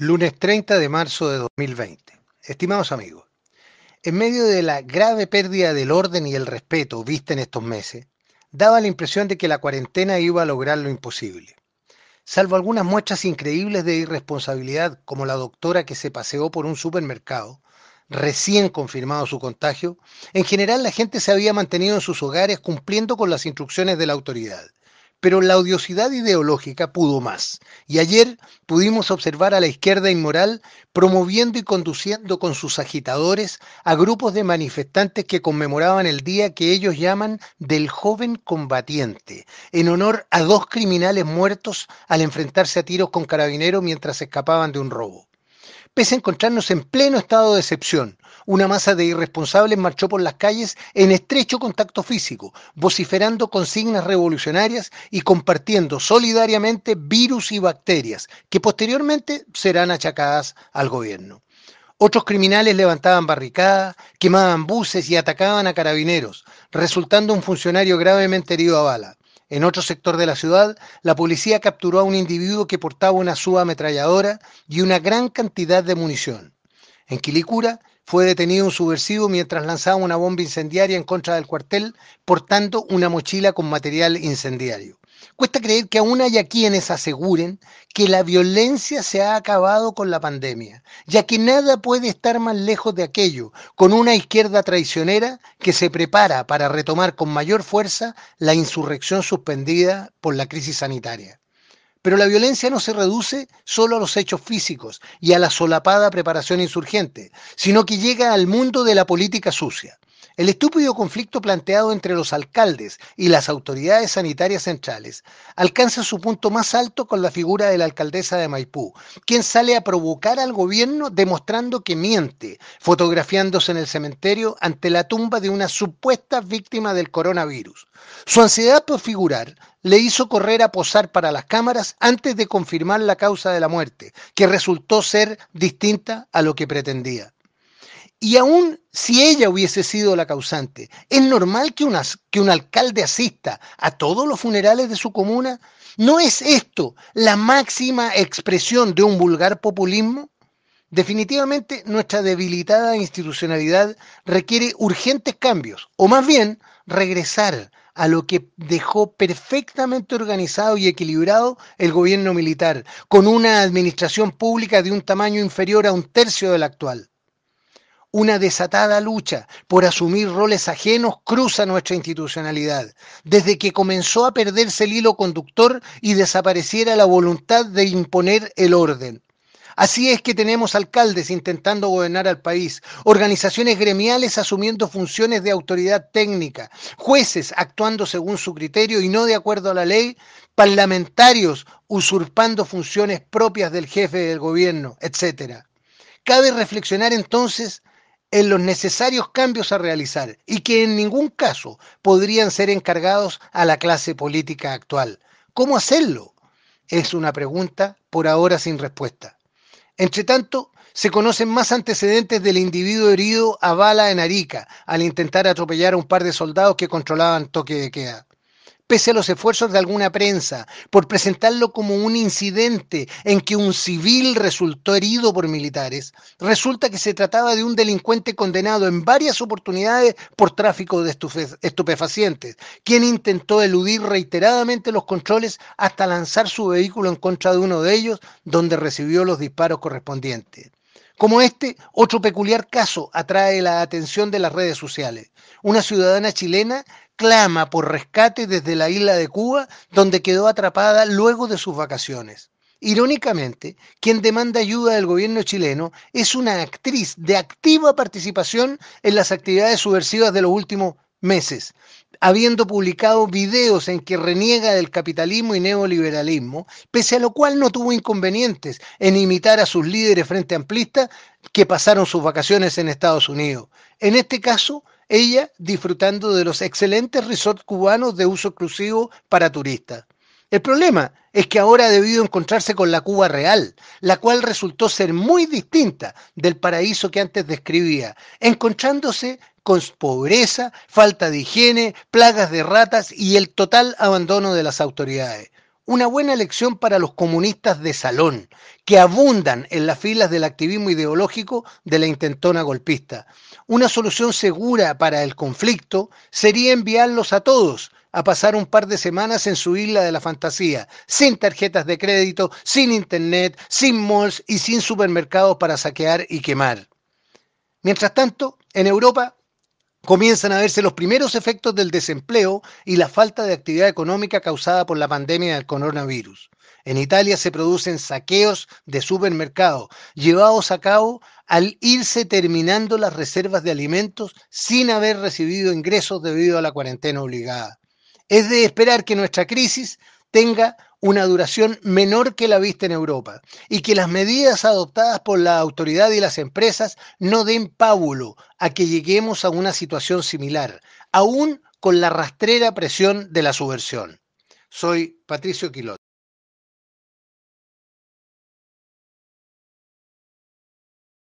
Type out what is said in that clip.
Lunes 30 de marzo de 2020. Estimados amigos, en medio de la grave pérdida del orden y el respeto vista en estos meses, daba la impresión de que la cuarentena iba a lograr lo imposible. Salvo algunas muestras increíbles de irresponsabilidad, como la doctora que se paseó por un supermercado, recién confirmado su contagio, en general la gente se había mantenido en sus hogares cumpliendo con las instrucciones de la autoridad pero la odiosidad ideológica pudo más. Y ayer pudimos observar a la izquierda inmoral promoviendo y conduciendo con sus agitadores a grupos de manifestantes que conmemoraban el día que ellos llaman del joven combatiente, en honor a dos criminales muertos al enfrentarse a tiros con carabineros mientras escapaban de un robo. Pese a encontrarnos en pleno estado de excepción, una masa de irresponsables marchó por las calles en estrecho contacto físico, vociferando consignas revolucionarias y compartiendo solidariamente virus y bacterias, que posteriormente serán achacadas al gobierno. Otros criminales levantaban barricadas, quemaban buses y atacaban a carabineros, resultando un funcionario gravemente herido a bala. En otro sector de la ciudad, la policía capturó a un individuo que portaba una ametralladora y una gran cantidad de munición. En Quilicura fue detenido un subversivo mientras lanzaba una bomba incendiaria en contra del cuartel portando una mochila con material incendiario. Cuesta creer que aún haya quienes aseguren que la violencia se ha acabado con la pandemia, ya que nada puede estar más lejos de aquello, con una izquierda traicionera que se prepara para retomar con mayor fuerza la insurrección suspendida por la crisis sanitaria. Pero la violencia no se reduce solo a los hechos físicos y a la solapada preparación insurgente, sino que llega al mundo de la política sucia el estúpido conflicto planteado entre los alcaldes y las autoridades sanitarias centrales alcanza su punto más alto con la figura de la alcaldesa de Maipú, quien sale a provocar al gobierno demostrando que miente, fotografiándose en el cementerio ante la tumba de una supuesta víctima del coronavirus. Su ansiedad por figurar le hizo correr a posar para las cámaras antes de confirmar la causa de la muerte, que resultó ser distinta a lo que pretendía. Y aún si ella hubiese sido la causante, ¿es normal que, que un alcalde asista a todos los funerales de su comuna? ¿No es esto la máxima expresión de un vulgar populismo? Definitivamente nuestra debilitada institucionalidad requiere urgentes cambios, o más bien regresar a lo que dejó perfectamente organizado y equilibrado el gobierno militar, con una administración pública de un tamaño inferior a un tercio del actual. Una desatada lucha por asumir roles ajenos cruza nuestra institucionalidad, desde que comenzó a perderse el hilo conductor y desapareciera la voluntad de imponer el orden. Así es que tenemos alcaldes intentando gobernar al país, organizaciones gremiales asumiendo funciones de autoridad técnica, jueces actuando según su criterio y no de acuerdo a la ley, parlamentarios usurpando funciones propias del jefe del gobierno, etc. Cabe reflexionar entonces en los necesarios cambios a realizar y que en ningún caso podrían ser encargados a la clase política actual. ¿Cómo hacerlo? Es una pregunta por ahora sin respuesta. Entre tanto, se conocen más antecedentes del individuo herido a bala en Arica al intentar atropellar a un par de soldados que controlaban toque de queda pese a los esfuerzos de alguna prensa, por presentarlo como un incidente en que un civil resultó herido por militares, resulta que se trataba de un delincuente condenado en varias oportunidades por tráfico de estupefacientes, quien intentó eludir reiteradamente los controles hasta lanzar su vehículo en contra de uno de ellos, donde recibió los disparos correspondientes. Como este, otro peculiar caso atrae la atención de las redes sociales. Una ciudadana chilena clama por rescate desde la isla de Cuba, donde quedó atrapada luego de sus vacaciones. Irónicamente, quien demanda ayuda del gobierno chileno es una actriz de activa participación en las actividades subversivas de los últimos meses, habiendo publicado videos en que reniega del capitalismo y neoliberalismo, pese a lo cual no tuvo inconvenientes en imitar a sus líderes frente amplista que pasaron sus vacaciones en Estados Unidos. En este caso, ella disfrutando de los excelentes resorts cubanos de uso exclusivo para turistas. El problema es que ahora ha debido encontrarse con la Cuba real, la cual resultó ser muy distinta del paraíso que antes describía, encontrándose con pobreza, falta de higiene, plagas de ratas y el total abandono de las autoridades una buena lección para los comunistas de salón, que abundan en las filas del activismo ideológico de la intentona golpista. Una solución segura para el conflicto sería enviarlos a todos a pasar un par de semanas en su isla de la fantasía, sin tarjetas de crédito, sin internet, sin malls y sin supermercados para saquear y quemar. Mientras tanto, en Europa comienzan a verse los primeros efectos del desempleo y la falta de actividad económica causada por la pandemia del coronavirus. En Italia se producen saqueos de supermercados llevados a cabo al irse terminando las reservas de alimentos sin haber recibido ingresos debido a la cuarentena obligada. Es de esperar que nuestra crisis tenga una duración menor que la vista en Europa y que las medidas adoptadas por la autoridad y las empresas no den pábulo a que lleguemos a una situación similar, aún con la rastrera presión de la subversión. Soy Patricio Quilot.